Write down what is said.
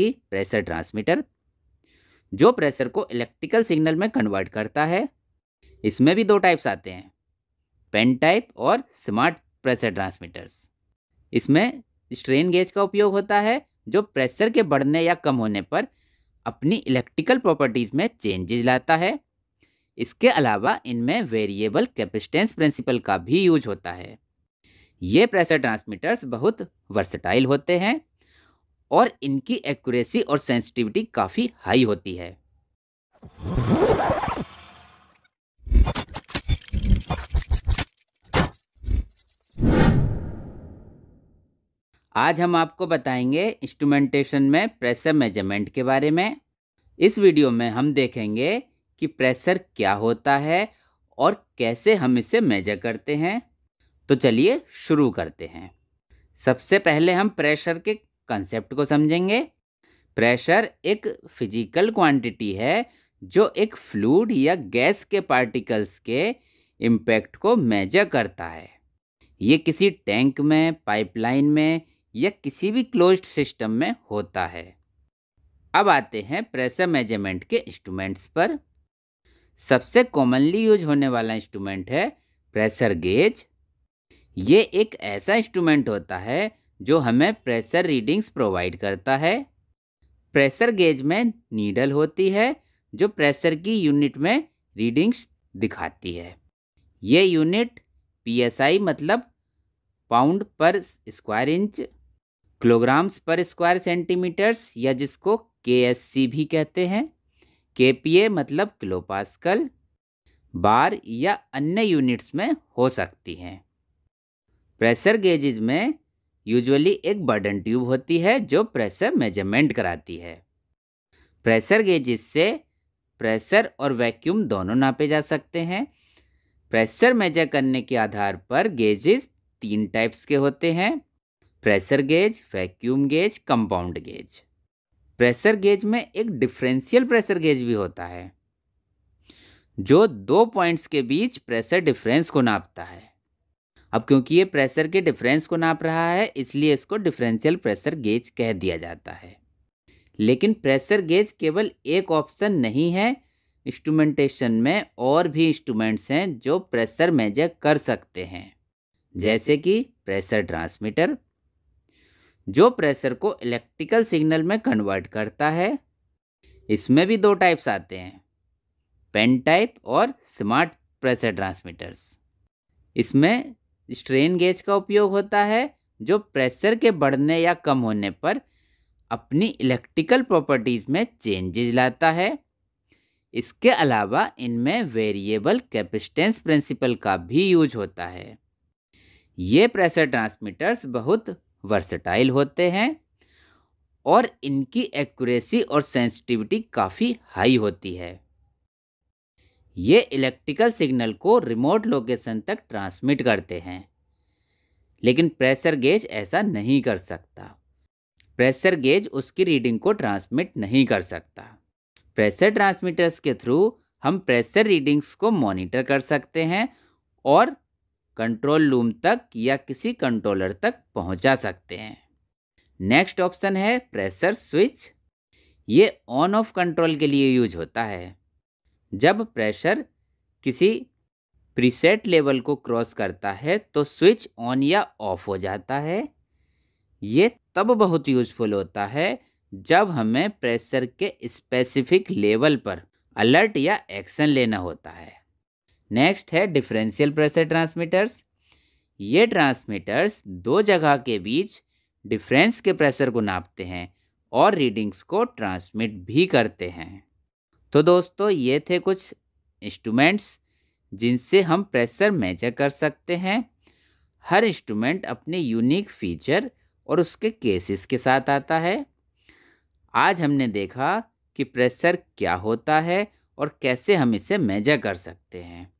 कि pressure transmitter जो pressure को इलेक्ट्रिकल सिग्नल में कन्वर्ट करता है इसमें भी दो टाइप्स आते हैं पेन टाइप और स्मार्ट प्रेशर ट्रांसमीटर्स इसमें स्ट्रेन गेज का उपयोग होता है जो प्रेशर के बढ़ने या कम होने पर अपनी इलेक्ट्रिकल प्रॉपर्टीज़ में चेंजेज लाता है इसके अलावा इनमें वेरिएबल कैपेसिटेंस प्रिंसिपल का भी यूज होता है ये प्रेशर ट्रांसमीटर्स बहुत वर्सटाइल होते हैं और इनकी एक्यूरेसी और सेंसिटिविटी काफ़ी हाई होती है आज हम आपको बताएंगे इंस्ट्रूमेंटेशन में प्रेशर मेजरमेंट के बारे में इस वीडियो में हम देखेंगे कि प्रेशर क्या होता है और कैसे हम इसे मेजर करते हैं तो चलिए शुरू करते हैं सबसे पहले हम प्रेशर के कंसेप्ट को समझेंगे प्रेशर एक फिजिकल क्वांटिटी है जो एक फ्लूड या गैस के पार्टिकल्स के इम्पैक्ट को मेजर करता है ये किसी टैंक में पाइपलाइन में या किसी भी क्लोज्ड सिस्टम में होता है अब आते हैं प्रेशर मेजरमेंट के इंस्ट्रूमेंट्स पर सबसे कॉमनली यूज होने वाला इंस्ट्रूमेंट है प्रेशर गेज ये एक ऐसा इंस्ट्रूमेंट होता है जो हमें प्रेशर रीडिंग्स प्रोवाइड करता है प्रेशर गेज में नीडल होती है जो प्रेशर की यूनिट में रीडिंग्स दिखाती है ये यूनिट पीएसआई मतलब pound per square inch kilograms per square centimetres या जिसको के भी कहते हैं के मतलब किलोपास्कल बार या अन्य यूनिट्स में हो सकती हैं प्रेशर गेजेज में यूजुअली एक बर्डन ट्यूब होती है जो प्रेशर मेजरमेंट कराती है प्रेशर गेज से प्रेशर और वैक्यूम दोनों नापे जा सकते हैं प्रेशर मेजर करने के आधार पर गेजेस तीन टाइप्स के होते हैं pressure gauge vacuum gauge compound gauge pressure gauge में एक डिफरेंशियल प्रेशर गेज भी होता है जो दो पॉइंट्स के बीच प्रेशर डिफरेंस को नापता है अब क्योंकि ये प्रेशर के डिफरेंस को नाप रहा है इसलिए इसको डिफरेंशियल प्रेशर गेज कह दिया जाता है लेकिन प्रेशर गेज केवल एक ऑप्शन नहीं है इंस्ट्रूमेंटेशन में और भी इंस्ट्रूमेंट्स हैं जो प्रेशर मेजर कर सकते हैं जैसे कि प्रेशर ट्रांसमीटर जो प्रेशर को इलेक्ट्रिकल सिग्नल में कन्वर्ट करता है इसमें भी दो टाइप्स आते हैं पेन टाइप और स्मार्ट प्रेशर ट्रांसमीटर्स इसमें स्ट्रेन गेज का उपयोग होता है जो प्रेशर के बढ़ने या कम होने पर अपनी इलेक्ट्रिकल प्रॉपर्टीज़ में चेंजेज लाता है इसके अलावा इनमें वेरिएबल कैपेसिटेंस प्रिंसिपल का भी यूज होता है ये प्रेशर ट्रांसमीटर्स बहुत वर्सटाइल होते हैं और इनकी एक्यूरेसी और सेंसिटिविटी काफ़ी हाई होती है ये इलेक्ट्रिकल सिग्नल को रिमोट लोकेशन तक ट्रांसमिट करते हैं लेकिन प्रेशर गेज ऐसा नहीं कर सकता प्रेशर गेज उसकी रीडिंग को ट्रांसमिट नहीं कर सकता प्रेशर ट्रांसमीटर्स के थ्रू हम प्रेशर रीडिंग्स को मॉनिटर कर सकते हैं और कंट्रोल रूम तक या किसी कंट्रोलर तक पहुंचा सकते हैं नेक्स्ट ऑप्शन है प्रेशर स्विच ये ऑन ऑफ कंट्रोल के लिए यूज होता है जब प्रेशर किसी प्रीसेट लेवल को क्रॉस करता है तो स्विच ऑन या ऑफ हो जाता है ये तब बहुत यूज़फुल होता है जब हमें प्रेशर के स्पेसिफिक लेवल पर अलर्ट या एक्शन लेना होता है नेक्स्ट है डिफरेंशियल प्रेशर ट्रांसमीटर्स ये ट्रांसमीटर्स दो जगह के बीच डिफरेंस के प्रेशर को नापते हैं और रीडिंग्स को ट्रांसमिट भी करते हैं तो दोस्तों ये थे कुछ इंस्ट्रूमेंट्स जिनसे हम प्रेशर मेजर कर सकते हैं हर इंस्ट्रूमेंट अपने यूनिक फीचर और उसके केसेस के साथ आता है आज हमने देखा कि प्रेशर क्या होता है और कैसे हम इसे मेजर कर सकते हैं